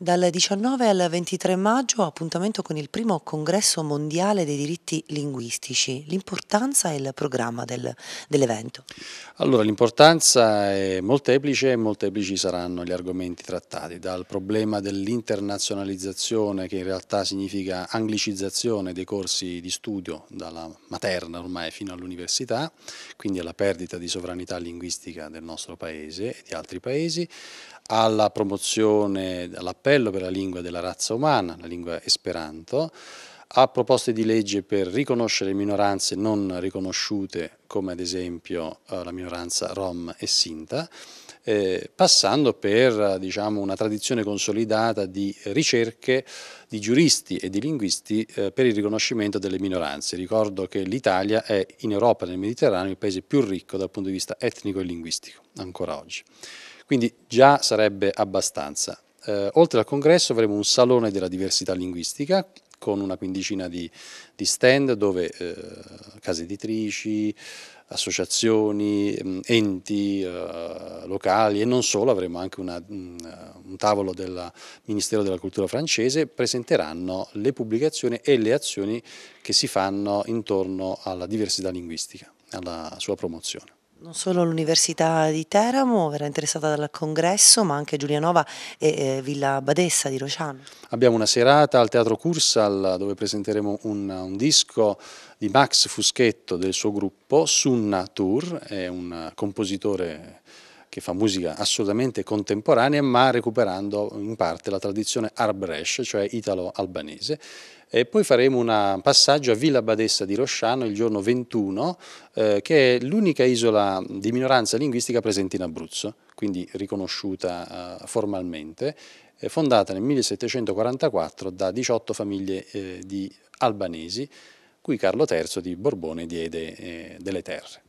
Dal 19 al 23 maggio appuntamento con il primo congresso mondiale dei diritti linguistici. L'importanza e il programma del, dell'evento? Allora l'importanza è molteplice e molteplici saranno gli argomenti trattati, dal problema dell'internazionalizzazione che in realtà significa anglicizzazione dei corsi di studio dalla materna ormai fino all'università, quindi alla perdita di sovranità linguistica del nostro paese e di altri paesi, alla promozione, all'appello appello per la lingua della razza umana, la lingua esperanto, ha proposte di legge per riconoscere minoranze non riconosciute come ad esempio eh, la minoranza rom e sinta, eh, passando per diciamo, una tradizione consolidata di ricerche di giuristi e di linguisti eh, per il riconoscimento delle minoranze. Ricordo che l'Italia è in Europa, e nel Mediterraneo, il paese più ricco dal punto di vista etnico e linguistico, ancora oggi. Quindi già sarebbe abbastanza. Eh, oltre al congresso avremo un salone della diversità linguistica con una quindicina di, di stand dove eh, case editrici, associazioni, mm, enti eh, locali e non solo, avremo anche una, mm, un tavolo del Ministero della Cultura francese, presenteranno le pubblicazioni e le azioni che si fanno intorno alla diversità linguistica, alla sua promozione non solo l'Università di Teramo verrà interessata dal congresso, ma anche Giulianova e eh, Villa Badessa di Rociano. Abbiamo una serata al Teatro Cursal dove presenteremo un, un disco di Max Fuschetto del suo gruppo, Sunna Tour, è un compositore che fa musica assolutamente contemporanea ma recuperando in parte la tradizione arbresh, cioè italo-albanese. E poi faremo un passaggio a Villa Badessa di Rosciano il giorno 21, eh, che è l'unica isola di minoranza linguistica presente in Abruzzo, quindi riconosciuta eh, formalmente, eh, fondata nel 1744 da 18 famiglie eh, di albanesi, cui Carlo III di Borbone diede eh, delle terre.